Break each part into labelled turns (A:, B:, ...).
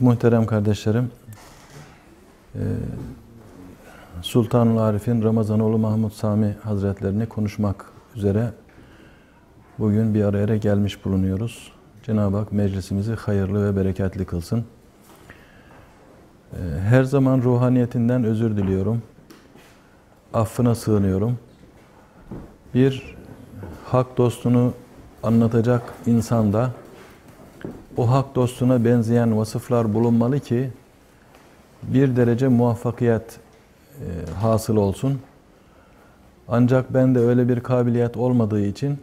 A: geldik muhterem kardeşlerim. E, Sultanul Arif'in Ramazanoğlu Mahmut Sami Hazretlerini konuşmak üzere bugün bir araya gelmiş bulunuyoruz. Cenab-ı Hak meclisimizi hayırlı ve bereketli kılsın. E, her zaman ruhaniyetinden özür diliyorum. Affına sığınıyorum. Bir hak dostunu anlatacak insan da o hak dostuna benzeyen vasıflar bulunmalı ki bir derece muvaffakiyet e, hasıl olsun. Ancak ben de öyle bir kabiliyet olmadığı için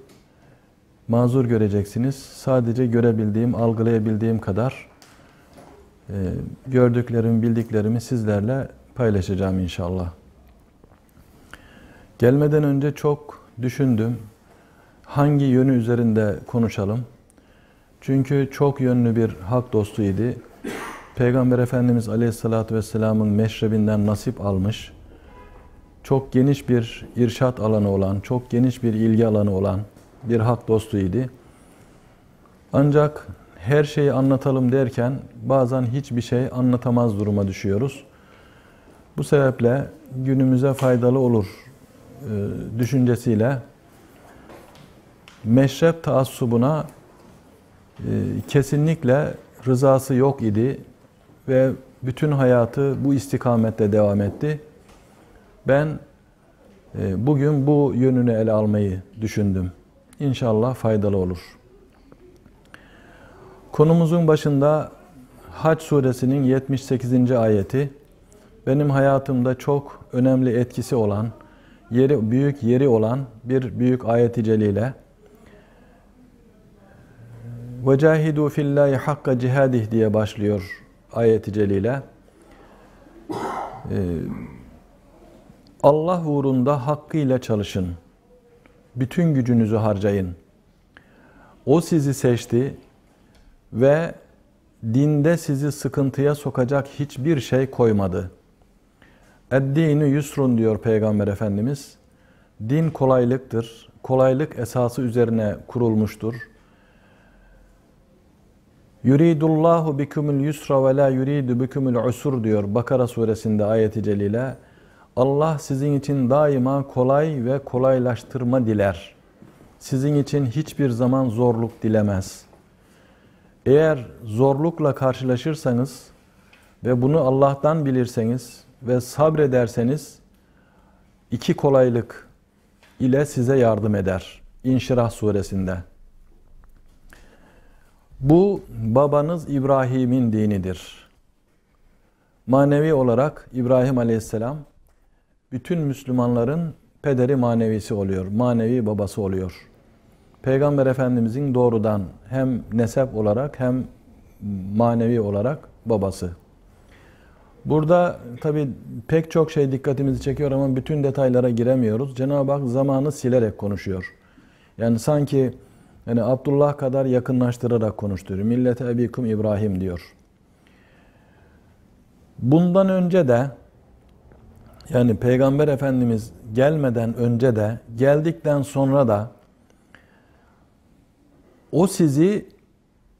A: mazur göreceksiniz. Sadece görebildiğim, algılayabildiğim kadar e, gördüklerimi, bildiklerimi sizlerle paylaşacağım inşallah. Gelmeden önce çok düşündüm. Hangi yönü üzerinde konuşalım? Çünkü çok yönlü bir hak dostu idi. Peygamber Efendimiz Aleyhisselatü Vesselam'ın meşrebinden nasip almış, çok geniş bir irşat alanı olan, çok geniş bir ilgi alanı olan bir hak dostuydu. Ancak her şeyi anlatalım derken bazen hiçbir şey anlatamaz duruma düşüyoruz. Bu sebeple günümüze faydalı olur e, düşüncesiyle meşrep taassubuna ee, kesinlikle rızası yok idi ve bütün hayatı bu istikamette devam etti. Ben e, bugün bu yönünü ele almayı düşündüm. İnşallah faydalı olur. Konumuzun başında Haç suresinin 78. ayeti benim hayatımda çok önemli etkisi olan, yeri büyük yeri olan bir büyük ayeti celile وَجَاهِدُوا فِي اللّٰهِ حَقَّ cihadih diye başlıyor ayeti celile. Ee, Allah uğrunda hakkıyla çalışın. Bütün gücünüzü harcayın. O sizi seçti ve dinde sizi sıkıntıya sokacak hiçbir şey koymadı. Eddini yusrun diyor Peygamber Efendimiz. Din kolaylıktır. Kolaylık esası üzerine kurulmuştur Yuridullahu bikumul yusra ve la yuridu bikumul usur diyor Bakara suresinde ayeti celile. Allah sizin için daima kolay ve kolaylaştırma diler. Sizin için hiçbir zaman zorluk dilemez. Eğer zorlukla karşılaşırsanız ve bunu Allah'tan bilirseniz ve sabrederseniz iki kolaylık ile size yardım eder. İnşirah suresinde. Bu babanız İbrahim'in dinidir. Manevi olarak İbrahim Aleyhisselam bütün Müslümanların pederi manevisi oluyor, manevi babası oluyor. Peygamber Efendimizin doğrudan hem nesep olarak hem manevi olarak babası. Burada tabi pek çok şey dikkatimizi çekiyor ama bütün detaylara giremiyoruz. Cenab-ı Hak zamanı silerek konuşuyor. Yani sanki yani Abdullah kadar yakınlaştırarak konuşturuyor. Millete ebikum İbrahim diyor. Bundan önce de yani Peygamber Efendimiz gelmeden önce de geldikten sonra da o sizi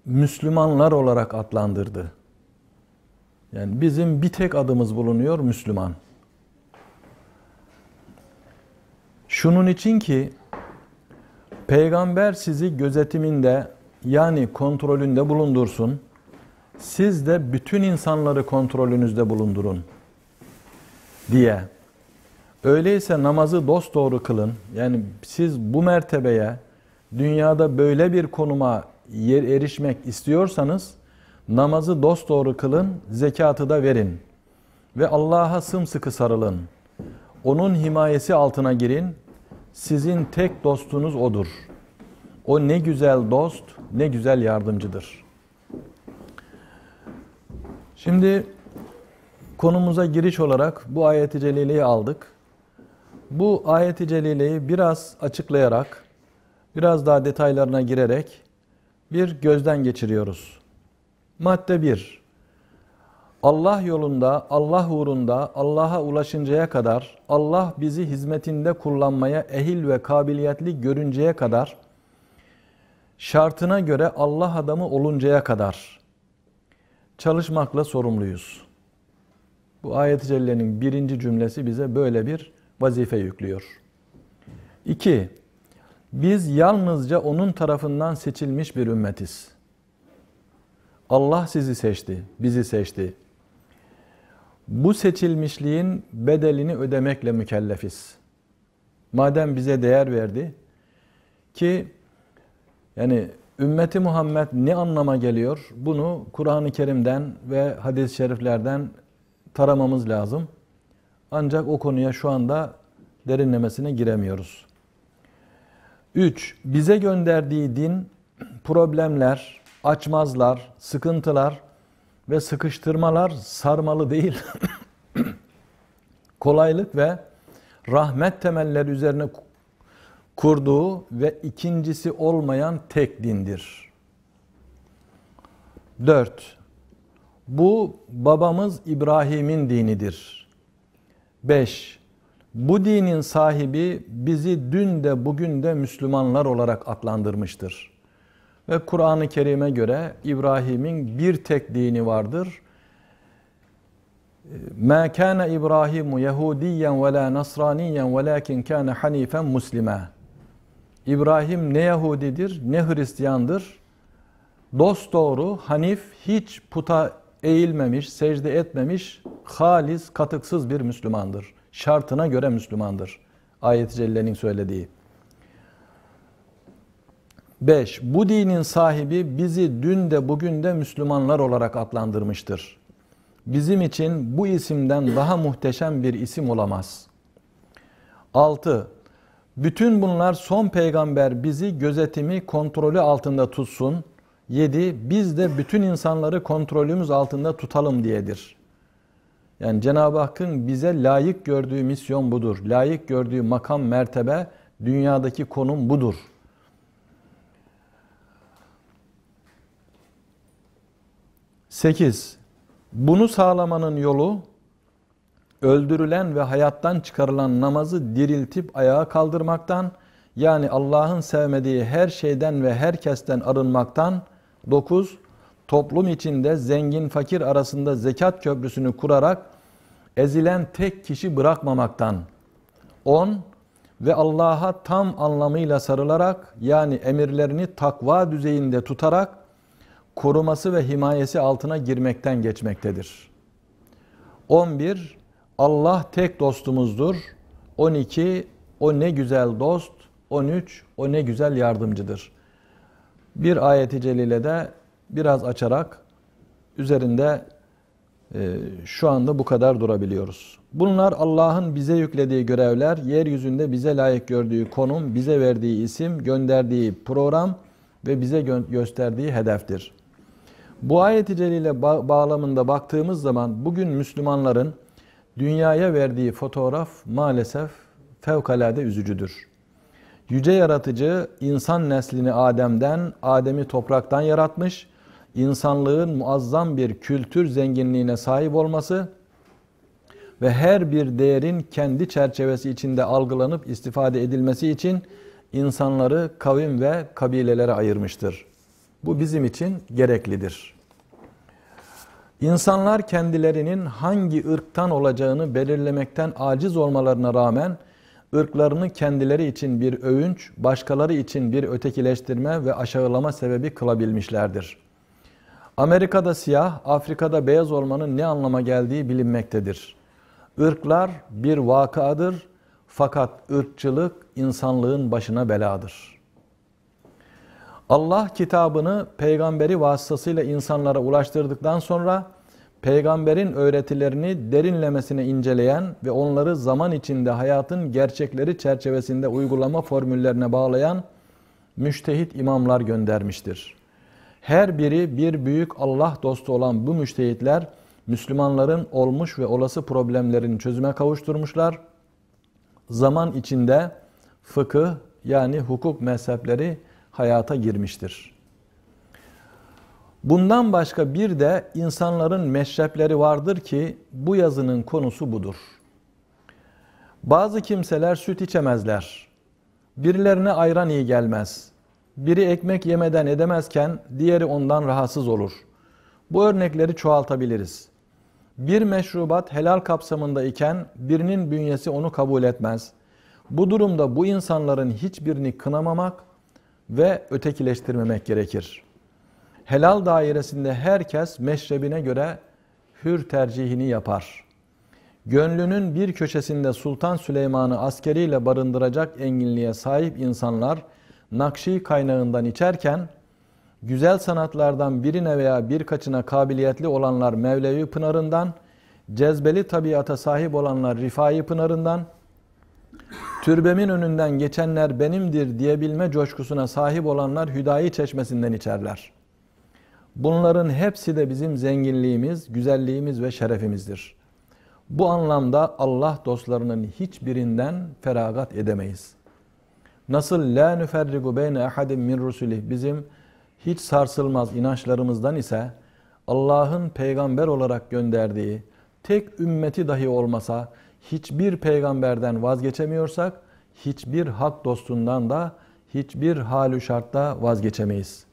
A: Müslümanlar olarak adlandırdı. Yani bizim bir tek adımız bulunuyor Müslüman. Şunun için ki Peygamber sizi gözetiminde yani kontrolünde bulundursun. Siz de bütün insanları kontrolünüzde bulundurun diye. Öyleyse namazı dost doğru kılın. Yani siz bu mertebeye, dünyada böyle bir konuma yer erişmek istiyorsanız namazı dost doğru kılın, zekatı da verin. Ve Allah'a sımsıkı sarılın. Onun himayesi altına girin sizin tek dostunuz odur. O ne güzel dost, ne güzel yardımcıdır. Şimdi konumuza giriş olarak bu ayeti celileyi aldık. Bu ayeti celileyi biraz açıklayarak, biraz daha detaylarına girerek bir gözden geçiriyoruz. Madde 1. Allah yolunda, Allah uğrunda, Allah'a ulaşıncaya kadar, Allah bizi hizmetinde kullanmaya ehil ve kabiliyetli görünceye kadar, şartına göre Allah adamı oluncaya kadar çalışmakla sorumluyuz. Bu ayet-i cellenin birinci cümlesi bize böyle bir vazife yüklüyor. İki, biz yalnızca onun tarafından seçilmiş bir ümmetiz. Allah sizi seçti, bizi seçti bu seçilmişliğin bedelini ödemekle mükellefiz. Madem bize değer verdi ki yani ümmeti Muhammed ne anlama geliyor? Bunu Kur'an-ı Kerim'den ve hadis-i şeriflerden taramamız lazım. Ancak o konuya şu anda derinlemesine giremiyoruz. 3. Bize gönderdiği din problemler, açmazlar, sıkıntılar ve sıkıştırmalar sarmalı değil, kolaylık ve rahmet temeller üzerine kurduğu ve ikincisi olmayan tek dindir. 4. Bu babamız İbrahim'in dinidir. 5. Bu dinin sahibi bizi dün de bugün de Müslümanlar olarak adlandırmıştır.'' Ve Kur'an-ı Kerim'e göre İbrahim'in bir tek dini vardır. مَا كَانَ İbrahim يَهُودِيًّا وَلَا نَصْرَانِيًّا وَلَاكِنْ كَانَ حَنِيفًا مُسْلِمًا İbrahim ne Yahudidir ne Hristiyandır. Dost doğru, hanif, hiç puta eğilmemiş, secde etmemiş, halis, katıksız bir Müslümandır. Şartına göre Müslümandır. Ayet-i Celle'nin söylediği. 5. Bu dinin sahibi bizi dün de bugün de Müslümanlar olarak adlandırmıştır. Bizim için bu isimden daha muhteşem bir isim olamaz. 6. Bütün bunlar son peygamber bizi gözetimi kontrolü altında tutsun. 7. Biz de bütün insanları kontrolümüz altında tutalım diyedir. Yani Cenab-ı Hakk'ın bize layık gördüğü misyon budur. Layık gördüğü makam, mertebe, dünyadaki konum budur.'' 8. Bunu sağlamanın yolu öldürülen ve hayattan çıkarılan namazı diriltip ayağa kaldırmaktan yani Allah'ın sevmediği her şeyden ve herkesten arınmaktan 9. Toplum içinde zengin fakir arasında zekat köprüsünü kurarak ezilen tek kişi bırakmamaktan 10 ve Allah'a tam anlamıyla sarılarak yani emirlerini takva düzeyinde tutarak koruması ve himayesi altına girmekten geçmektedir. 11. Allah tek dostumuzdur. 12. O ne güzel dost. 13. O ne güzel yardımcıdır. Bir ayeti celile de biraz açarak üzerinde e, şu anda bu kadar durabiliyoruz. Bunlar Allah'ın bize yüklediği görevler, yeryüzünde bize layık gördüğü konum, bize verdiği isim, gönderdiği program ve bize gö gösterdiği hedeftir. Bu ayet-i celile ba bağlamında baktığımız zaman bugün Müslümanların dünyaya verdiği fotoğraf maalesef fevkalade üzücüdür. Yüce yaratıcı insan neslini Adem'den, Adem'i topraktan yaratmış, insanlığın muazzam bir kültür zenginliğine sahip olması ve her bir değerin kendi çerçevesi içinde algılanıp istifade edilmesi için insanları kavim ve kabilelere ayırmıştır. Bu bizim için gereklidir. İnsanlar kendilerinin hangi ırktan olacağını belirlemekten aciz olmalarına rağmen ırklarını kendileri için bir övünç, başkaları için bir ötekileştirme ve aşağılama sebebi kılabilmişlerdir. Amerika'da siyah, Afrika'da beyaz olmanın ne anlama geldiği bilinmektedir. Irklar bir vakadır fakat ırkçılık insanlığın başına beladır.'' Allah kitabını peygamberi vasıtasıyla insanlara ulaştırdıktan sonra peygamberin öğretilerini derinlemesine inceleyen ve onları zaman içinde hayatın gerçekleri çerçevesinde uygulama formüllerine bağlayan müştehit imamlar göndermiştir. Her biri bir büyük Allah dostu olan bu müştehitler Müslümanların olmuş ve olası problemlerini çözüme kavuşturmuşlar. Zaman içinde fıkıh yani hukuk mezhepleri hayata girmiştir. Bundan başka bir de insanların meşrepleri vardır ki bu yazının konusu budur. Bazı kimseler süt içemezler. Birilerine ayran iyi gelmez. Biri ekmek yemeden edemezken diğeri ondan rahatsız olur. Bu örnekleri çoğaltabiliriz. Bir meşrubat helal kapsamında iken birinin bünyesi onu kabul etmez. Bu durumda bu insanların hiçbirini kınamamak ve ötekileştirmemek gerekir. Helal dairesinde herkes meşrebine göre hür tercihini yapar. Gönlünün bir köşesinde Sultan Süleyman'ı askeriyle barındıracak enginliğe sahip insanlar nakşi kaynağından içerken güzel sanatlardan birine veya birkaçına kabiliyetli olanlar Mevlevi Pınarı'ndan, cezbeli tabiata sahip olanlar Rifai Pınarı'ndan, Türbemin önünden geçenler benimdir diyebilme coşkusuna sahip olanlar Hüdayi çeşmesinden içerler. Bunların hepsi de bizim zenginliğimiz, güzelliğimiz ve şerefimizdir. Bu anlamda Allah dostlarının hiçbirinden feragat edemeyiz. Nasıl la nüferrigu beyne ehadim min rusulih bizim hiç sarsılmaz inançlarımızdan ise Allah'ın peygamber olarak gönderdiği tek ümmeti dahi olmasa hiçbir peygamberden vazgeçemiyorsak hiçbir hak dostundan da hiçbir halü şartta vazgeçemeyiz.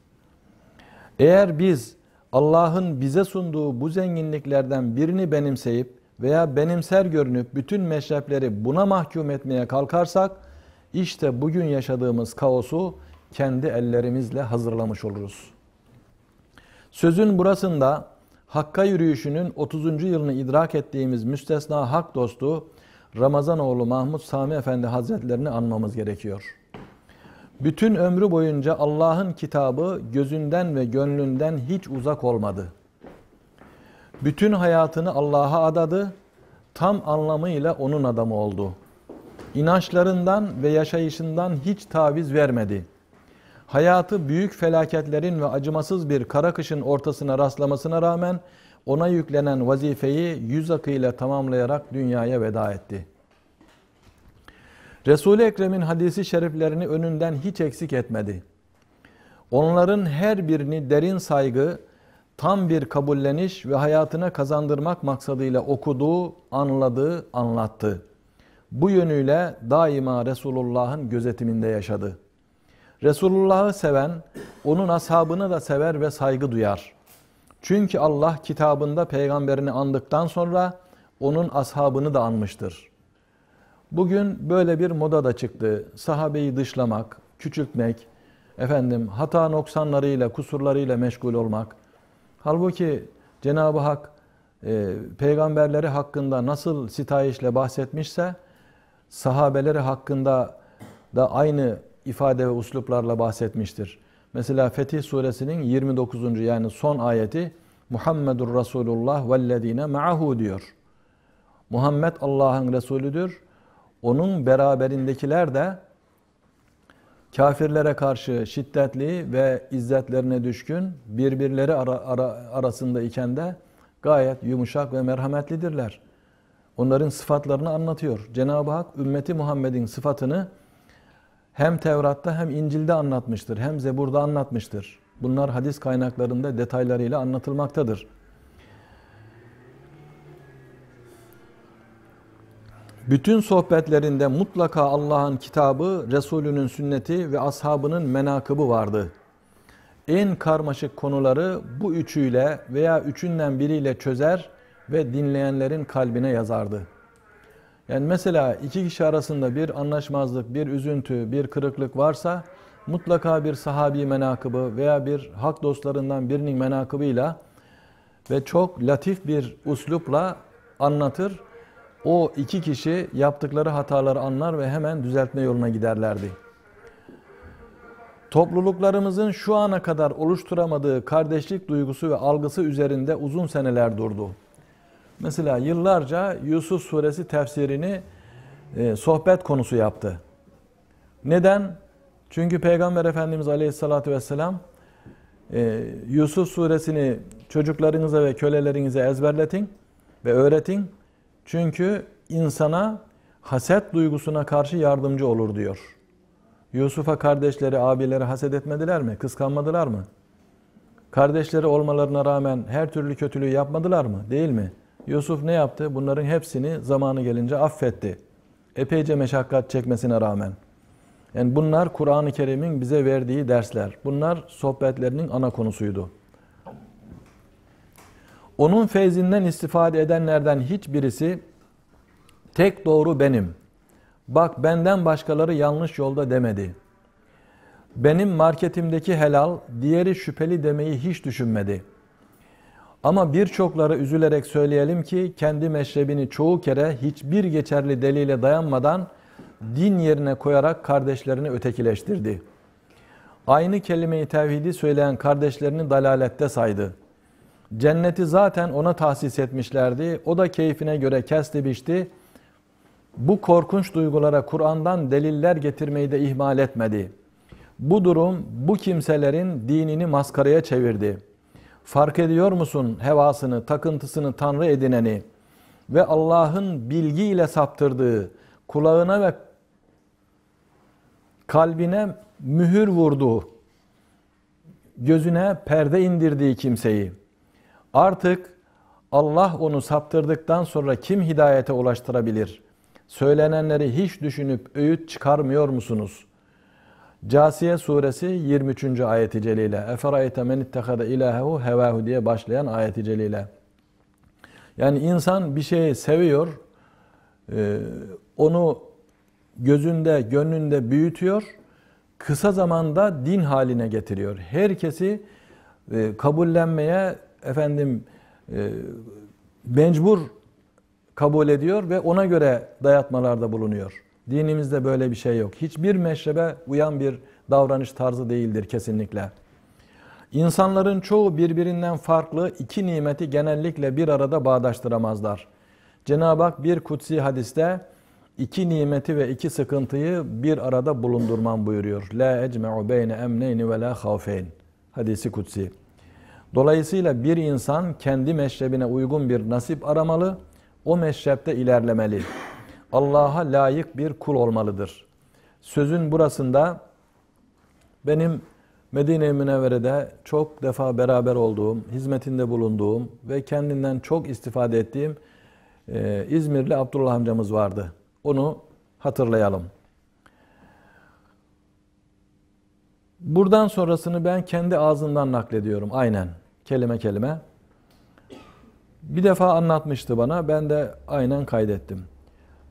A: Eğer biz Allah'ın bize sunduğu bu zenginliklerden birini benimseyip veya benimser görünüp bütün meşrepleri buna mahkum etmeye kalkarsak işte bugün yaşadığımız kaosu kendi ellerimizle hazırlamış oluruz. Sözün burasında Hakka yürüyüşünün 30. yılını idrak ettiğimiz müstesna hak dostu Ramazanoğlu Mahmut Sami Efendi Hazretlerini anmamız gerekiyor. Bütün ömrü boyunca Allah'ın kitabı gözünden ve gönlünden hiç uzak olmadı. Bütün hayatını Allah'a adadı, tam anlamıyla onun adamı oldu. İnançlarından ve yaşayışından hiç taviz vermedi.'' hayatı büyük felaketlerin ve acımasız bir kara kışın ortasına rastlamasına rağmen ona yüklenen vazifeyi yüz akıyla tamamlayarak dünyaya veda etti. Resul-i Ekrem'in hadisi şeriflerini önünden hiç eksik etmedi. Onların her birini derin saygı, tam bir kabulleniş ve hayatına kazandırmak maksadıyla okudu, anladı, anlattı. Bu yönüyle daima Resulullah'ın gözetiminde yaşadı.'' Resulullah'ı seven, onun ashabını da sever ve saygı duyar. Çünkü Allah kitabında peygamberini andıktan sonra onun ashabını da anmıştır. Bugün böyle bir moda da çıktı. Sahabeyi dışlamak, küçültmek, efendim hata noksanlarıyla, kusurlarıyla meşgul olmak. Halbuki Cenab-ı Hak e, peygamberleri hakkında nasıl sitayişle bahsetmişse sahabeleri hakkında da aynı ifade ve usluplarla bahsetmiştir. Mesela Fetih suresinin 29. yani son ayeti Muhammedur Resulullah vellezine ma'ahu diyor. Muhammed Allah'ın Resulüdür. Onun beraberindekiler de kafirlere karşı şiddetli ve izzetlerine düşkün birbirleri ara, ara, arasında iken de gayet yumuşak ve merhametlidirler. Onların sıfatlarını anlatıyor. Cenab-ı Hak ümmeti Muhammed'in sıfatını hem Tevrat'ta hem İncil'de anlatmıştır, hem Zebur'da anlatmıştır. Bunlar hadis kaynaklarında detaylarıyla anlatılmaktadır. Bütün sohbetlerinde mutlaka Allah'ın kitabı, Resulünün sünneti ve ashabının menakıbı vardı. En karmaşık konuları bu üçüyle veya üçünden biriyle çözer ve dinleyenlerin kalbine yazardı.'' Yani mesela iki kişi arasında bir anlaşmazlık, bir üzüntü, bir kırıklık varsa mutlaka bir sahabi menakıbı veya bir hak dostlarından birinin menakıbıyla ve çok latif bir uslupla anlatır. O iki kişi yaptıkları hataları anlar ve hemen düzeltme yoluna giderlerdi. Topluluklarımızın şu ana kadar oluşturamadığı kardeşlik duygusu ve algısı üzerinde uzun seneler durdu. Mesela yıllarca Yusuf suresi tefsirini e, sohbet konusu yaptı. Neden? Çünkü Peygamber Efendimiz Aleyhisselatü Vesselam e, Yusuf suresini çocuklarınıza ve kölelerinize ezberletin ve öğretin. Çünkü insana haset duygusuna karşı yardımcı olur diyor. Yusuf'a kardeşleri, abileri haset etmediler mi? Kıskanmadılar mı? Kardeşleri olmalarına rağmen her türlü kötülüğü yapmadılar mı? Değil mi? Yusuf ne yaptı? Bunların hepsini zamanı gelince affetti. Epeyce meşakkat çekmesine rağmen. Yani bunlar Kur'an-ı Kerim'in bize verdiği dersler. Bunlar sohbetlerinin ana konusuydu. Onun feyzinden istifade edenlerden hiçbirisi tek doğru benim. Bak benden başkaları yanlış yolda demedi. Benim marketimdeki helal, diğeri şüpheli demeyi hiç düşünmedi.'' Ama birçokları üzülerek söyleyelim ki kendi meşrebini çoğu kere hiçbir geçerli delile dayanmadan din yerine koyarak kardeşlerini ötekileştirdi. Aynı kelime-i tevhidi söyleyen kardeşlerini dalalette saydı. Cenneti zaten ona tahsis etmişlerdi. O da keyfine göre kesti biçti. Bu korkunç duygulara Kur'an'dan deliller getirmeyi de ihmal etmedi. Bu durum bu kimselerin dinini maskaraya çevirdi.'' Fark ediyor musun hevasını, takıntısını Tanrı edineni ve Allah'ın bilgiyle saptırdığı, kulağına ve kalbine mühür vurduğu, gözüne perde indirdiği kimseyi. Artık Allah onu saptırdıktan sonra kim hidayete ulaştırabilir? Söylenenleri hiç düşünüp öğüt çıkarmıyor musunuz? Casiye suresi 23. ayeti celile. Eferayte men ittehade ilahehu hevahu diye başlayan ayeti celile. Yani insan bir şeyi seviyor, e, onu gözünde, gönlünde büyütüyor, kısa zamanda din haline getiriyor. Herkesi e, kabullenmeye efendim e, mecbur kabul ediyor ve ona göre dayatmalarda bulunuyor. Dinimizde böyle bir şey yok. Hiçbir meşrebe uyan bir davranış tarzı değildir kesinlikle. İnsanların çoğu birbirinden farklı iki nimeti genellikle bir arada bağdaştıramazlar. Cenab-ı Hak bir kutsi hadiste iki nimeti ve iki sıkıntıyı bir arada bulundurman buyuruyor. La ecme'u beyne emneyni ve la havfeyn. Hadisi kutsi. Dolayısıyla bir insan kendi meşrebine uygun bir nasip aramalı, o meşrepte ilerlemeli. Allah'a layık bir kul olmalıdır. Sözün burasında benim Medine-i Münevvere'de çok defa beraber olduğum, hizmetinde bulunduğum ve kendinden çok istifade ettiğim e, İzmirli Abdullah amcamız vardı. Onu hatırlayalım. Buradan sonrasını ben kendi ağzından naklediyorum aynen kelime kelime. Bir defa anlatmıştı bana ben de aynen kaydettim.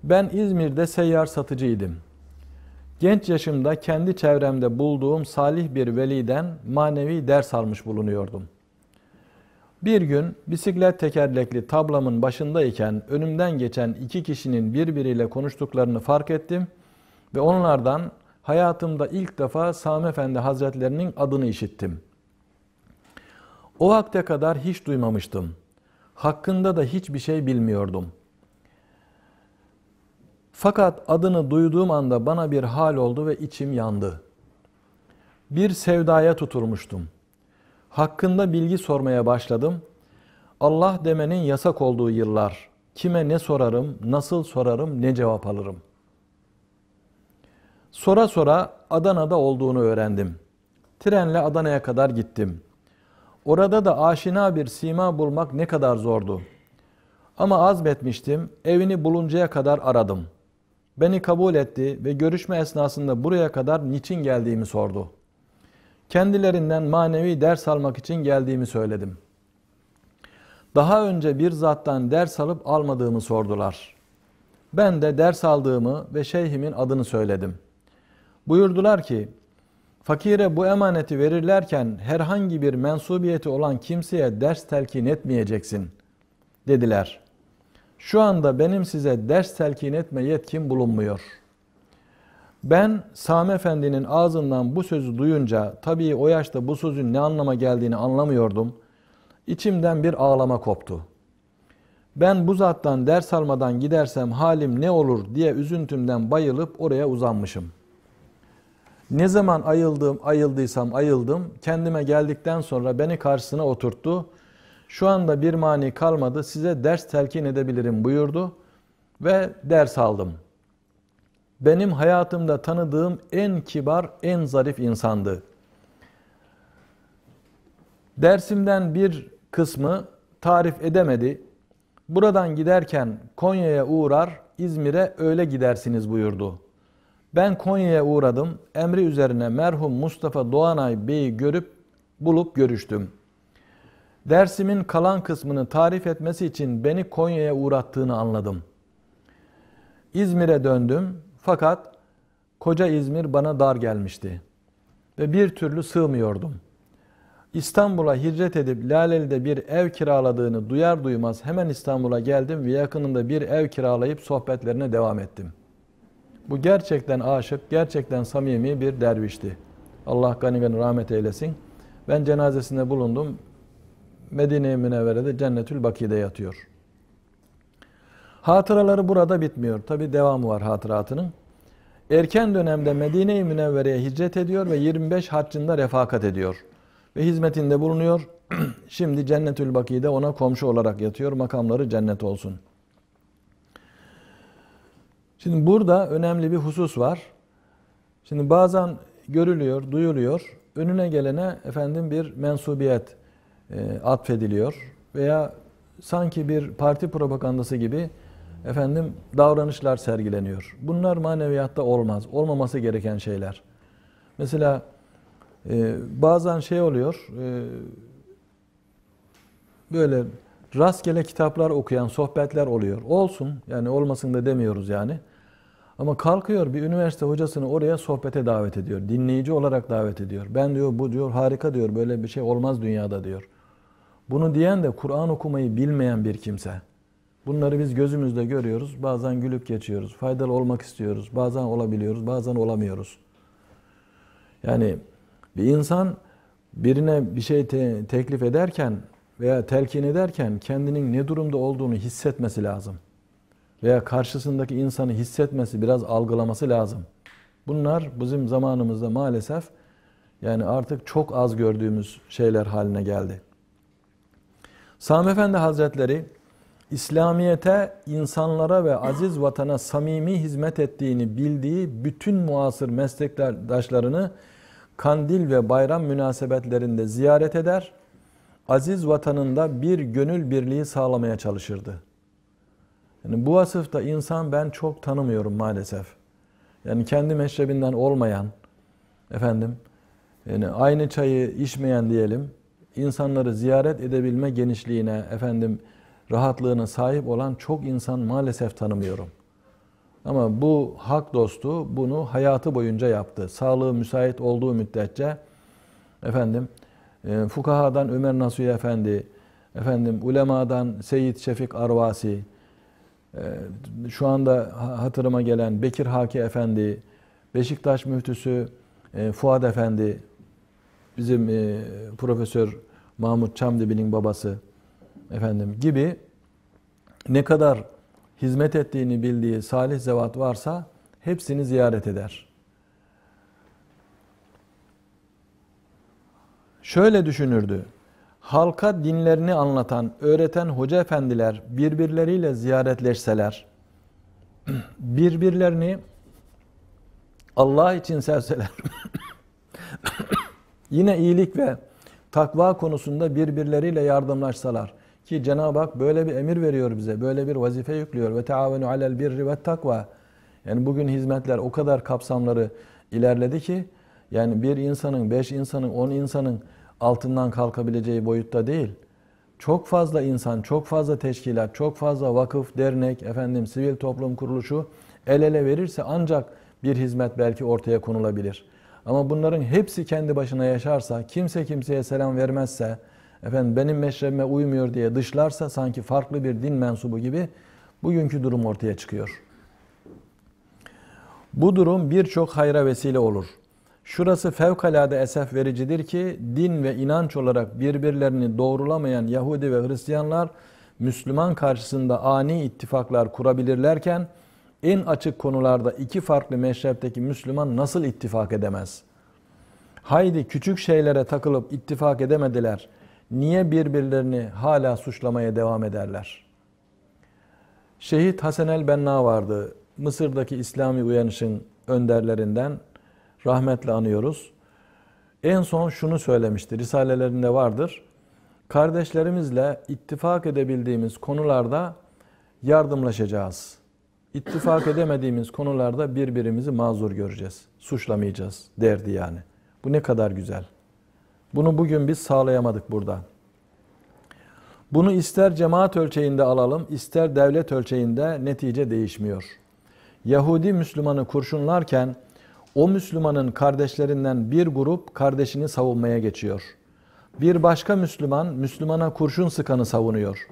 A: Ben İzmir'de seyyar satıcıydım. Genç yaşımda kendi çevremde bulduğum salih bir veliden manevi ders almış bulunuyordum. Bir gün bisiklet tekerlekli tablamın başındayken önümden geçen iki kişinin birbiriyle konuştuklarını fark ettim ve onlardan hayatımda ilk defa Sami Efendi Hazretlerinin adını işittim. O vakte kadar hiç duymamıştım. Hakkında da hiçbir şey bilmiyordum.'' Fakat adını duyduğum anda bana bir hal oldu ve içim yandı. Bir sevdaya tutulmuştum. Hakkında bilgi sormaya başladım. Allah demenin yasak olduğu yıllar. Kime ne sorarım, nasıl sorarım, ne cevap alırım. Sora sora Adana'da olduğunu öğrendim. Trenle Adana'ya kadar gittim. Orada da aşina bir sima bulmak ne kadar zordu. Ama azmetmiştim, evini buluncaya kadar aradım.'' Beni kabul etti ve görüşme esnasında buraya kadar niçin geldiğimi sordu. Kendilerinden manevi ders almak için geldiğimi söyledim. Daha önce bir zattan ders alıp almadığımı sordular. Ben de ders aldığımı ve şeyhimin adını söyledim. Buyurdular ki, fakire bu emaneti verirlerken herhangi bir mensubiyeti olan kimseye ders telkin etmeyeceksin, dediler.'' Şu anda benim size ders telkin etme yetkim bulunmuyor. Ben Sami Efendi'nin ağzından bu sözü duyunca tabii o yaşta bu sözün ne anlama geldiğini anlamıyordum. İçimden bir ağlama koptu. Ben bu zattan ders almadan gidersem halim ne olur diye üzüntümden bayılıp oraya uzanmışım. Ne zaman ayıldım, ayıldıysam ayıldım. Kendime geldikten sonra beni karşısına oturttu şu anda bir mani kalmadı size ders telkin edebilirim buyurdu ve ders aldım. Benim hayatımda tanıdığım en kibar, en zarif insandı. Dersimden bir kısmı tarif edemedi. Buradan giderken Konya'ya uğrar, İzmir'e öyle gidersiniz buyurdu. Ben Konya'ya uğradım. Emri üzerine merhum Mustafa Doğanay Bey'i görüp bulup görüştüm.'' Dersimin kalan kısmını tarif etmesi için beni Konya'ya uğrattığını anladım. İzmir'e döndüm fakat koca İzmir bana dar gelmişti ve bir türlü sığmıyordum. İstanbul'a hicret edip Laleli'de bir ev kiraladığını duyar duymaz hemen İstanbul'a geldim ve yakınında bir ev kiralayıp sohbetlerine devam ettim. Bu gerçekten aşık, gerçekten samimi bir dervişti. Allah gani gani rahmet eylesin. Ben cenazesinde bulundum. Medine-i Münevvere'de Cennetül Baki'de yatıyor. Hatıraları burada bitmiyor. Tabi devamı var hatıratının. Erken dönemde Medine-i Münevvere'ye hicret ediyor ve 25 haccında refakat ediyor. Ve hizmetinde bulunuyor. Şimdi Cennetül Baki'de ona komşu olarak yatıyor. Makamları cennet olsun. Şimdi burada önemli bir husus var. Şimdi bazen görülüyor, duyuluyor. Önüne gelene efendim bir mensubiyet, e, atfediliyor veya sanki bir parti propagandası gibi efendim davranışlar sergileniyor. Bunlar maneviyatta olmaz. Olmaması gereken şeyler. Mesela e, bazen şey oluyor e, böyle rastgele kitaplar okuyan sohbetler oluyor. Olsun yani olmasın da demiyoruz yani. Ama kalkıyor bir üniversite hocasını oraya sohbete davet ediyor. Dinleyici olarak davet ediyor. Ben diyor bu diyor harika diyor böyle bir şey olmaz dünyada diyor. Bunu diyen de Kur'an okumayı bilmeyen bir kimse. Bunları biz gözümüzde görüyoruz. Bazen gülüp geçiyoruz. Faydalı olmak istiyoruz. Bazen olabiliyoruz, bazen olamıyoruz. Yani bir insan birine bir şey te teklif ederken veya telkin ederken kendinin ne durumda olduğunu hissetmesi lazım. Veya karşısındaki insanı hissetmesi, biraz algılaması lazım. Bunlar bizim zamanımızda maalesef yani artık çok az gördüğümüz şeyler haline geldi. Sami Efendi Hazretleri İslamiyete, insanlara ve aziz vatana samimi hizmet ettiğini bildiği bütün muasır meslektaşlarını kandil ve bayram münasebetlerinde ziyaret eder, aziz vatanında bir gönül birliği sağlamaya çalışırdı. Yani bu vasıfta insan ben çok tanımıyorum maalesef. Yani kendi meşrebinden olmayan, efendim, yani aynı çayı içmeyen diyelim, insanları ziyaret edebilme genişliğine, efendim rahatlığına sahip olan çok insan maalesef tanımıyorum. Ama bu hak dostu bunu hayatı boyunca yaptı. Sağlığı müsait olduğu müddetçe efendim e, fukahadan Ömer Nasuhi Efendi, efendim ulemadan Seyit Şefik Arvasi, e, şu anda hatırıma gelen Bekir Haki Efendi, Beşiktaş müftüsü e, Fuat Efendi bizim e, Profesör Mahmut Çamdibi'nin babası efendim gibi ne kadar hizmet ettiğini bildiği salih zevat varsa hepsini ziyaret eder. Şöyle düşünürdü. Halka dinlerini anlatan, öğreten hoca efendiler birbirleriyle ziyaretleşseler, birbirlerini Allah için sevseler, Yine iyilik ve takva konusunda birbirleriyle yardımlaşsalar ki Cenab-ı Hak böyle bir emir veriyor bize. Böyle bir vazife yüklüyor. Ve teavenu alel birri ve takva. Yani bugün hizmetler o kadar kapsamları ilerledi ki yani bir insanın, beş insanın, on insanın altından kalkabileceği boyutta değil. Çok fazla insan, çok fazla teşkilat, çok fazla vakıf, dernek, efendim sivil toplum kuruluşu el ele verirse ancak bir hizmet belki ortaya konulabilir. Ama bunların hepsi kendi başına yaşarsa, kimse kimseye selam vermezse, efendim benim meşrebime uymuyor diye dışlarsa sanki farklı bir din mensubu gibi bugünkü durum ortaya çıkıyor. Bu durum birçok hayra vesile olur. Şurası fevkalade esef vericidir ki din ve inanç olarak birbirlerini doğrulamayan Yahudi ve Hristiyanlar Müslüman karşısında ani ittifaklar kurabilirlerken en açık konularda iki farklı meşrepteki Müslüman nasıl ittifak edemez? Haydi küçük şeylere takılıp ittifak edemediler. Niye birbirlerini hala suçlamaya devam ederler? Şehit Hasan el Benna vardı. Mısır'daki İslami uyanışın önderlerinden rahmetle anıyoruz. En son şunu söylemişti, risalelerinde vardır. Kardeşlerimizle ittifak edebildiğimiz konularda yardımlaşacağız.'' ittifak edemediğimiz konularda birbirimizi mazur göreceğiz. Suçlamayacağız derdi yani. Bu ne kadar güzel. Bunu bugün biz sağlayamadık burada. Bunu ister cemaat ölçeğinde alalım, ister devlet ölçeğinde netice değişmiyor. Yahudi Müslümanı kurşunlarken o Müslümanın kardeşlerinden bir grup kardeşini savunmaya geçiyor. Bir başka Müslüman Müslümana kurşun sıkanı savunuyor.''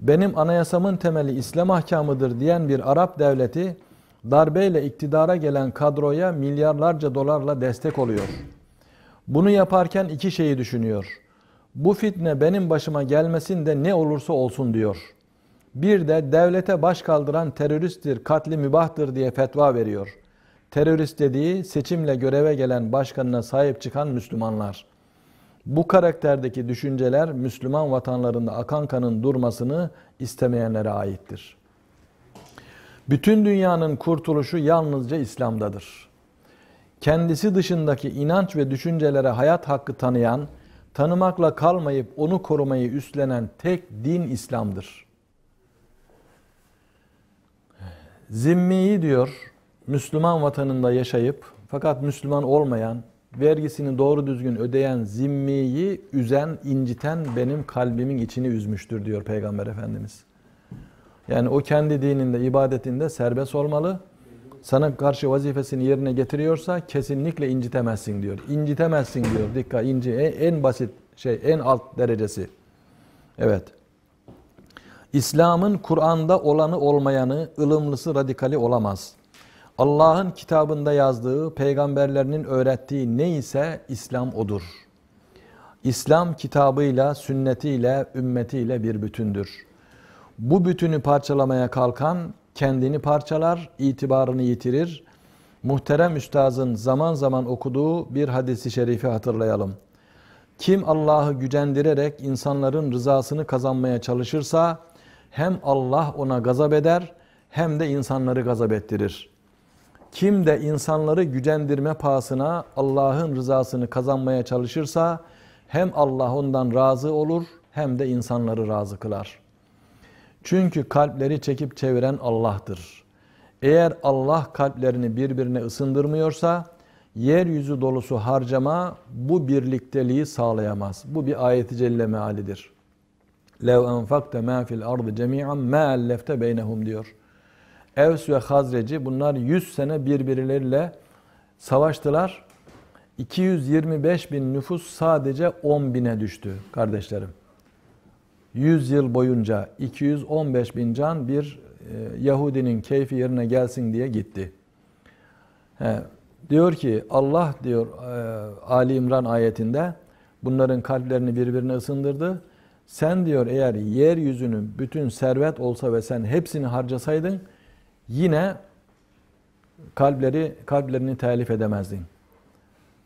A: benim anayasamın temeli İslam ahkamıdır diyen bir Arap devleti darbeyle iktidara gelen kadroya milyarlarca dolarla destek oluyor. Bunu yaparken iki şeyi düşünüyor. Bu fitne benim başıma gelmesin de ne olursa olsun diyor. Bir de devlete baş kaldıran teröristtir, katli mübahtır diye fetva veriyor. Terörist dediği seçimle göreve gelen başkanına sahip çıkan Müslümanlar.'' Bu karakterdeki düşünceler Müslüman vatanlarında akan kanın durmasını istemeyenlere aittir. Bütün dünyanın kurtuluşu yalnızca İslam'dadır. Kendisi dışındaki inanç ve düşüncelere hayat hakkı tanıyan, tanımakla kalmayıp onu korumayı üstlenen tek din İslam'dır. Zimmiyi diyor, Müslüman vatanında yaşayıp fakat Müslüman olmayan, vergisini doğru düzgün ödeyen zimmiyi üzen, inciten benim kalbimin içini üzmüştür diyor Peygamber Efendimiz. Yani o kendi dininde, ibadetinde serbest olmalı. Sana karşı vazifesini yerine getiriyorsa kesinlikle incitemezsin diyor. İncitemezsin diyor. Dikkat inci en basit şey, en alt derecesi. Evet. İslam'ın Kur'an'da olanı olmayanı, ılımlısı radikali olamaz. Allah'ın kitabında yazdığı, peygamberlerinin öğrettiği neyse İslam odur. İslam kitabıyla, sünnetiyle, ümmetiyle bir bütündür. Bu bütünü parçalamaya kalkan kendini parçalar, itibarını yitirir. Muhterem üstazın zaman zaman okuduğu bir hadisi şerifi hatırlayalım. Kim Allah'ı gücendirerek insanların rızasını kazanmaya çalışırsa hem Allah ona gazap eder hem de insanları gazap ettirir.'' Kim de insanları gücendirme pahasına Allah'ın rızasını kazanmaya çalışırsa hem Allah ondan razı olur hem de insanları razı kılar. Çünkü kalpleri çekip çeviren Allah'tır. Eğer Allah kalplerini birbirine ısındırmıyorsa yeryüzü dolusu harcama bu birlikteliği sağlayamaz. Bu bir ayeti celle mealidir. Lev اَنْفَقْتَ مَا فِي الْاَرْضِ جَمِيعًا مَا اَلَّفْتَ بَيْنَهُمْ diyor. Evs ve Hazreci bunlar 100 sene birbirleriyle savaştılar. 225 bin nüfus sadece 10 bine düştü kardeşlerim. 100 yıl boyunca 215 bin can bir e, Yahudinin keyfi yerine gelsin diye gitti. He, diyor ki Allah diyor e, Ali İmran ayetinde bunların kalplerini birbirine ısındırdı. Sen diyor eğer yeryüzünün bütün servet olsa ve sen hepsini harcasaydın yine kalpleri kalplerini telif edemezdin.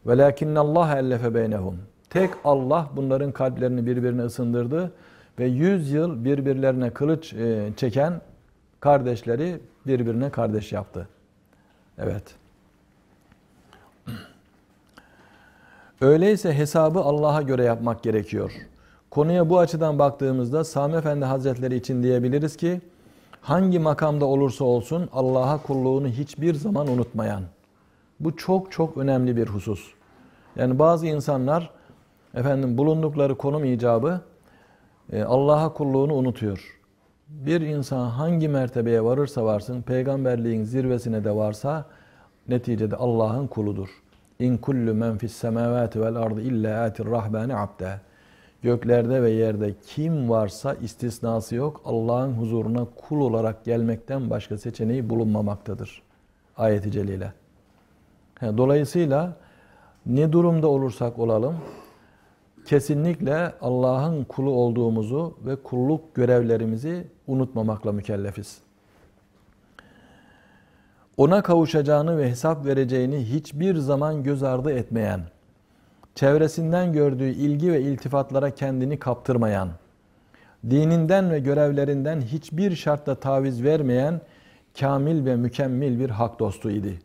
A: Velakinne Allah ellefe beynehum. Tek Allah bunların kalplerini birbirine ısındırdı ve yüz yıl birbirlerine kılıç e, çeken kardeşleri birbirine kardeş yaptı. Evet. Öyleyse hesabı Allah'a göre yapmak gerekiyor. Konuya bu açıdan baktığımızda Sami Efendi Hazretleri için diyebiliriz ki hangi makamda olursa olsun Allah'a kulluğunu hiçbir zaman unutmayan. Bu çok çok önemli bir husus. Yani bazı insanlar efendim bulundukları konum icabı e, Allah'a kulluğunu unutuyor. Bir insan hangi mertebeye varırsa varsın, peygamberliğin zirvesine de varsa neticede Allah'ın kuludur. İn kullu men fis semavati vel ardı illa atir rahmani abde. Göklerde ve yerde kim varsa istisnası yok Allah'ın huzuruna kul olarak gelmekten başka seçeneği bulunmamaktadır. Ayet-i Celile. Dolayısıyla ne durumda olursak olalım kesinlikle Allah'ın kulu olduğumuzu ve kulluk görevlerimizi unutmamakla mükellefiz. Ona kavuşacağını ve hesap vereceğini hiçbir zaman göz ardı etmeyen, çevresinden gördüğü ilgi ve iltifatlara kendini kaptırmayan, dininden ve görevlerinden hiçbir şartla taviz vermeyen kamil ve mükemmel bir hak dostu idi.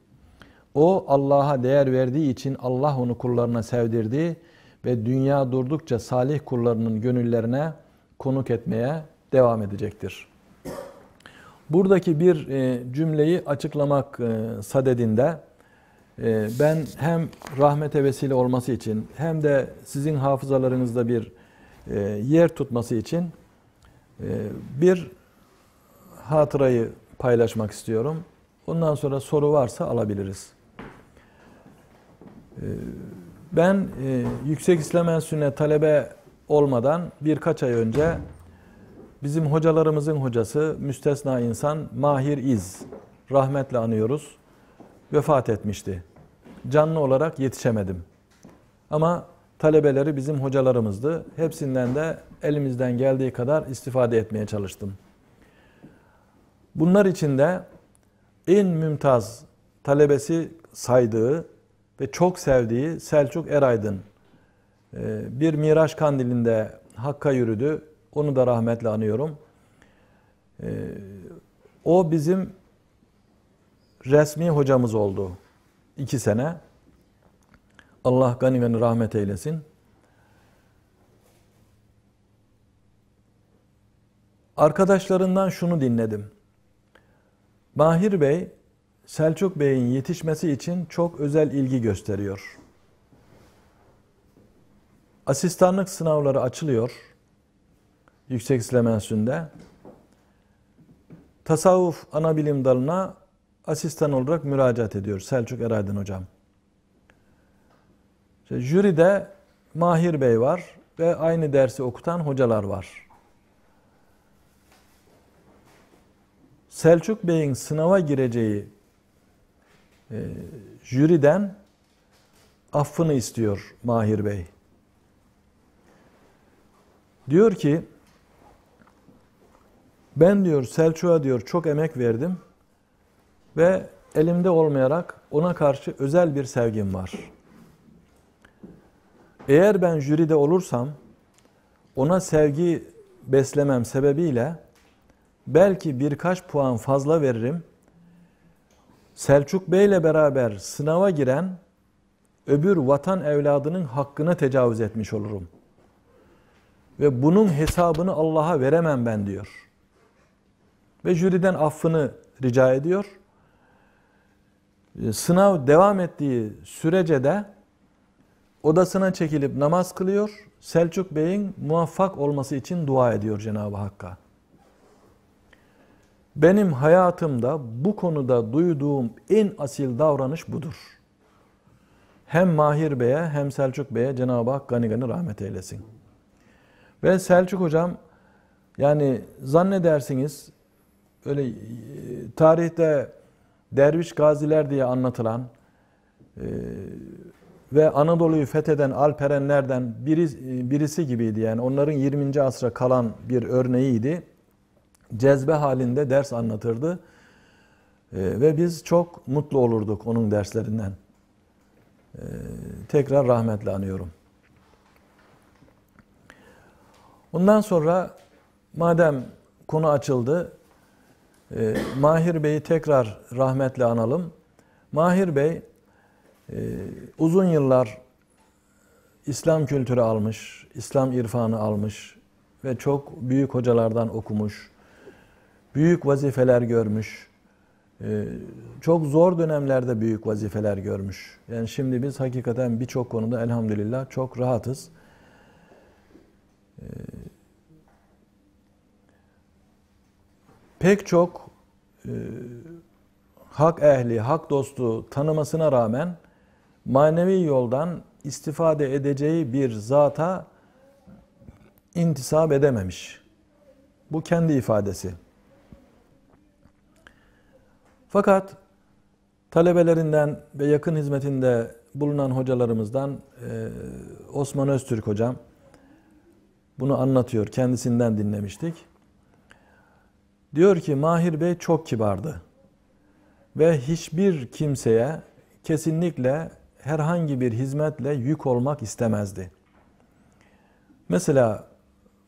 A: O Allah'a değer verdiği için Allah onu kullarına sevdirdi ve dünya durdukça salih kullarının gönüllerine konuk etmeye devam edecektir. Buradaki bir e, cümleyi açıklamak e, sadedinde ee, ben hem rahmete vesile olması için hem de sizin hafızalarınızda bir e, yer tutması için e, bir hatırayı paylaşmak istiyorum. Ondan sonra soru varsa alabiliriz. Ee, ben e, Yüksek İslam Enstitüsü'ne talebe olmadan birkaç ay önce bizim hocalarımızın hocası müstesna insan Mahir İz rahmetle anıyoruz. Vefat etmişti canlı olarak yetişemedim. Ama talebeleri bizim hocalarımızdı. Hepsinden de elimizden geldiği kadar istifade etmeye çalıştım. Bunlar içinde en mümtaz talebesi saydığı ve çok sevdiği Selçuk Eraydın e, bir Miraç Kandili'nde Hakk'a yürüdü. Onu da rahmetle anıyorum. E, o bizim resmi hocamız oldu iki sene. Allah gani gani rahmet eylesin. Arkadaşlarından şunu dinledim. Mahir Bey, Selçuk Bey'in yetişmesi için çok özel ilgi gösteriyor. Asistanlık sınavları açılıyor Yüksek İslam Enstitüsü'nde. Tasavvuf ana bilim dalına asistan olarak müracaat ediyor Selçuk Eraydın hocam. İşte jüride Mahir Bey var ve aynı dersi okutan hocalar var. Selçuk Bey'in sınava gireceği e, jüriden affını istiyor Mahir Bey. Diyor ki ben diyor Selçuk'a diyor çok emek verdim ve elimde olmayarak ona karşı özel bir sevgim var. Eğer ben jüride olursam ona sevgi beslemem sebebiyle belki birkaç puan fazla veririm. Selçuk Bey'le beraber sınava giren öbür vatan evladının hakkına tecavüz etmiş olurum. Ve bunun hesabını Allah'a veremem ben diyor. Ve jüriden affını rica ediyor. Ee, sınav devam ettiği sürece de odasına çekilip namaz kılıyor. Selçuk Bey'in muvaffak olması için dua ediyor Cenab-ı Hakk'a. Benim hayatımda bu konuda duyduğum en asil davranış budur. Hem Mahir Bey'e hem Selçuk Bey'e Cenab-ı Hak gani gani rahmet eylesin. Ve Selçuk Hocam yani zannedersiniz öyle e, tarihte derviş gaziler diye anlatılan e, ve Anadolu'yu fetheden alperenlerden e, birisi gibiydi. Yani onların 20. asra kalan bir örneğiydi. Cezbe halinde ders anlatırdı. E, ve biz çok mutlu olurduk onun derslerinden. tekrar rahmetle anıyorum. Ondan sonra madem konu açıldı, ee, Mahir Bey'i tekrar rahmetle analım. Mahir Bey e, uzun yıllar İslam kültürü almış, İslam irfanı almış ve çok büyük hocalardan okumuş, büyük vazifeler görmüş, e, çok zor dönemlerde büyük vazifeler görmüş. Yani şimdi biz hakikaten birçok konuda elhamdülillah çok rahatız. E, pek çok e, hak ehli, hak dostu tanımasına rağmen manevi yoldan istifade edeceği bir zata intisap edememiş. Bu kendi ifadesi. Fakat talebelerinden ve yakın hizmetinde bulunan hocalarımızdan e, Osman Öztürk hocam bunu anlatıyor. Kendisinden dinlemiştik. Diyor ki Mahir Bey çok kibardı. Ve hiçbir kimseye kesinlikle herhangi bir hizmetle yük olmak istemezdi. Mesela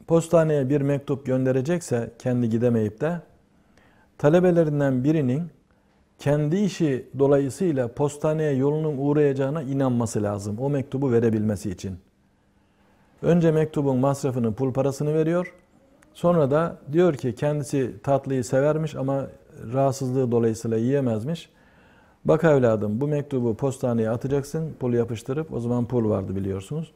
A: postaneye bir mektup gönderecekse kendi gidemeyip de talebelerinden birinin kendi işi dolayısıyla postaneye yolunun uğrayacağına inanması lazım. O mektubu verebilmesi için. Önce mektubun masrafını, pul parasını veriyor. Sonra da diyor ki kendisi tatlıyı severmiş ama rahatsızlığı dolayısıyla yiyemezmiş. Bak evladım bu mektubu postaneye atacaksın, pul yapıştırıp o zaman pul vardı biliyorsunuz.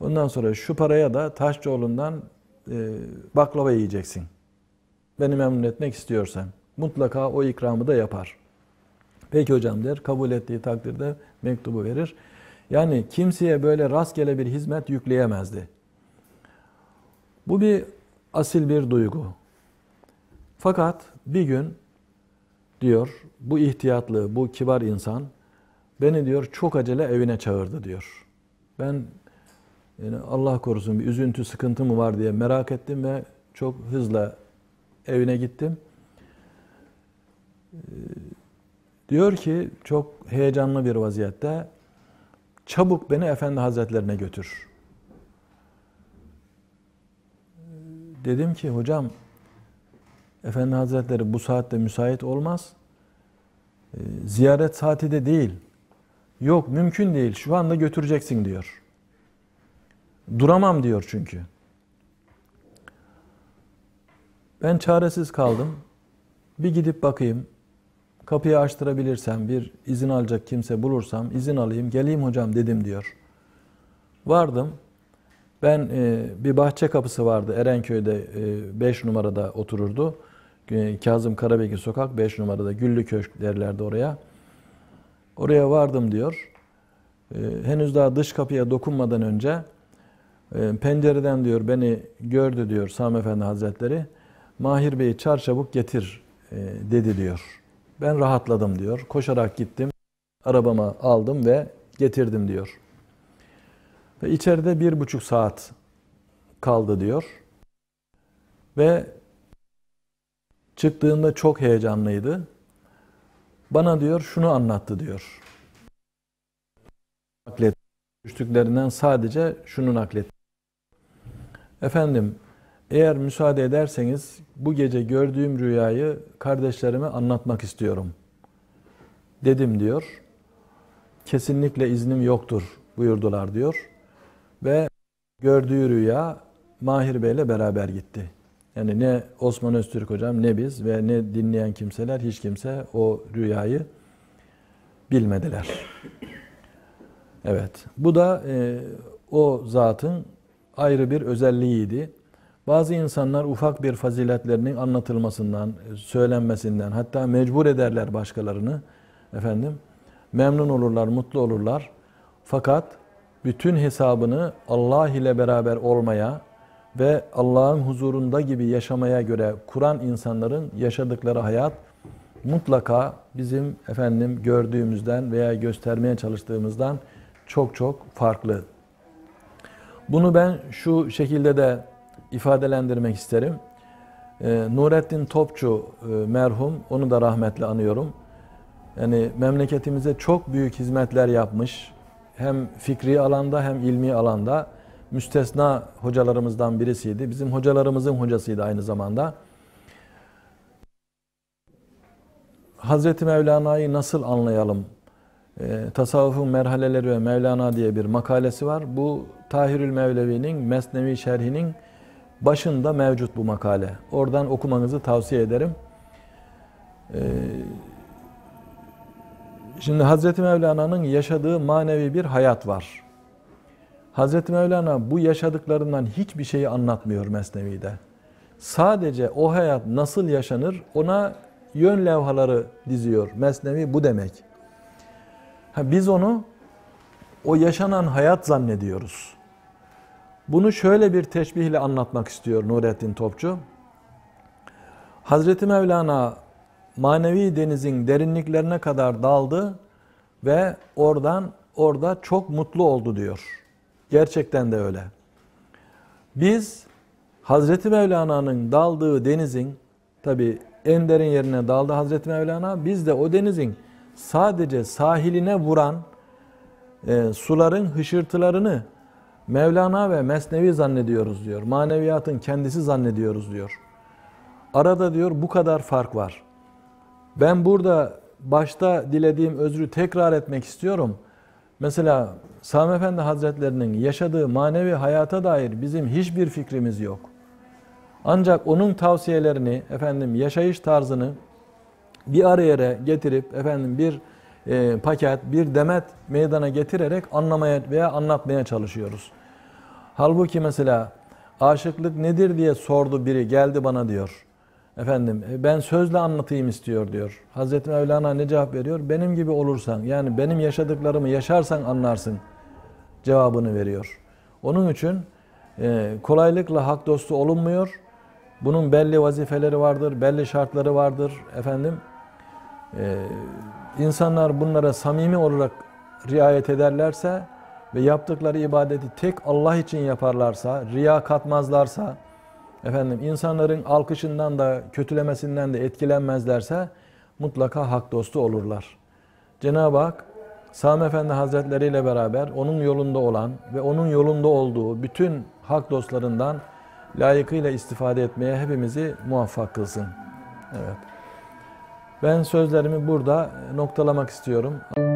A: Ondan sonra şu paraya da Taşçıoğlu'ndan e, baklava yiyeceksin. Beni memnun etmek istiyorsan. Mutlaka o ikramı da yapar. Peki hocam der, kabul ettiği takdirde mektubu verir. Yani kimseye böyle rastgele bir hizmet yükleyemezdi. Bu bir asil bir duygu. Fakat bir gün diyor bu ihtiyatlı, bu kibar insan beni diyor çok acele evine çağırdı diyor. Ben yani Allah korusun bir üzüntü, sıkıntı mı var diye merak ettim ve çok hızla evine gittim. Ee, diyor ki çok heyecanlı bir vaziyette çabuk beni Efendi Hazretlerine götür. dedim ki hocam Efendi Hazretleri bu saatte müsait olmaz. Ee, ziyaret saati de değil. Yok mümkün değil. Şu anda götüreceksin diyor. Duramam diyor çünkü. Ben çaresiz kaldım. Bir gidip bakayım. Kapıyı açtırabilirsem, bir izin alacak kimse bulursam izin alayım, geleyim hocam dedim diyor. Vardım. Ben e, bir bahçe kapısı vardı Erenköy'de 5 e, numarada otururdu. E, Kazım Karabekir sokak 5 numarada Güllü Köşk derlerdi oraya. Oraya vardım diyor. E, henüz daha dış kapıya dokunmadan önce e, pencereden diyor beni gördü diyor Sami Efendi Hazretleri. Mahir Bey'i çarçabuk getir e, dedi diyor. Ben rahatladım diyor. Koşarak gittim. Arabama aldım ve getirdim diyor. Ve içeride bir buçuk saat kaldı diyor. Ve çıktığında çok heyecanlıydı. Bana diyor şunu anlattı diyor. Naklet düştüklerinden sadece şunu naklet. Efendim eğer müsaade ederseniz bu gece gördüğüm rüyayı kardeşlerime anlatmak istiyorum. Dedim diyor. Kesinlikle iznim yoktur buyurdular diyor. Ve gördüğü rüya Mahir Bey'le beraber gitti. Yani ne Osman Öztürk hocam ne biz ve ne dinleyen kimseler hiç kimse o rüyayı bilmediler. Evet. Bu da e, o zatın ayrı bir özelliğiydi. Bazı insanlar ufak bir faziletlerinin anlatılmasından, e, söylenmesinden hatta mecbur ederler başkalarını efendim. Memnun olurlar, mutlu olurlar. Fakat bütün hesabını Allah ile beraber olmaya ve Allah'ın huzurunda gibi yaşamaya göre kuran insanların yaşadıkları hayat mutlaka bizim efendim gördüğümüzden veya göstermeye çalıştığımızdan çok çok farklı. Bunu ben şu şekilde de ifadelendirmek isterim. Ee, Nurettin Topçu e, merhum, onu da rahmetle anıyorum. Yani memleketimize çok büyük hizmetler yapmış hem fikri alanda hem ilmi alanda müstesna hocalarımızdan birisiydi. Bizim hocalarımızın hocasıydı aynı zamanda. Hazreti Mevlana'yı nasıl anlayalım? E, Tasavvufun Merhaleleri ve Mevlana diye bir makalesi var. Bu Tahirül Mevlevi'nin Mesnevi Şerhi'nin başında mevcut bu makale. Oradan okumanızı tavsiye ederim. E, Şimdi Hazreti Mevlana'nın yaşadığı manevi bir hayat var. Hazreti Mevlana bu yaşadıklarından hiçbir şeyi anlatmıyor Mesnevi'de. Sadece o hayat nasıl yaşanır ona yön levhaları diziyor. Mesnevi bu demek. Ha, biz onu o yaşanan hayat zannediyoruz. Bunu şöyle bir teşbihle anlatmak istiyor Nurettin Topçu. Hazreti Mevlana manevi denizin derinliklerine kadar daldı ve oradan orada çok mutlu oldu diyor. Gerçekten de öyle. Biz Hazreti Mevlana'nın daldığı denizin tabi en derin yerine daldı Hazreti Mevlana. Biz de o denizin sadece sahiline vuran e, suların hışırtılarını Mevlana ve Mesnevi zannediyoruz diyor. Maneviyatın kendisi zannediyoruz diyor. Arada diyor bu kadar fark var. Ben burada başta dilediğim özrü tekrar etmek istiyorum. Mesela Sami Efendi Hazretlerinin yaşadığı manevi hayata dair bizim hiçbir fikrimiz yok. Ancak onun tavsiyelerini, efendim yaşayış tarzını bir araya getirip efendim bir e, paket, bir demet meydana getirerek anlamaya veya anlatmaya çalışıyoruz. Halbuki mesela aşıklık nedir diye sordu biri geldi bana diyor. Efendim e, ben sözle anlatayım istiyor diyor. Hazreti Mevlana ne cevap veriyor? Benim gibi olursan yani benim yaşadıklarımı yaşarsan anlarsın cevabını veriyor. Onun için e, kolaylıkla hak dostu olunmuyor. Bunun belli vazifeleri vardır, belli şartları vardır. Efendim e, insanlar bunlara samimi olarak riayet ederlerse ve yaptıkları ibadeti tek Allah için yaparlarsa, riya katmazlarsa, efendim insanların alkışından da kötülemesinden de etkilenmezlerse mutlaka hak dostu olurlar. Cenab-ı Hak Sami Efendi Hazretleri ile beraber onun yolunda olan ve onun yolunda olduğu bütün hak dostlarından layıkıyla istifade etmeye hepimizi muvaffak kılsın. Evet. Ben sözlerimi burada noktalamak istiyorum.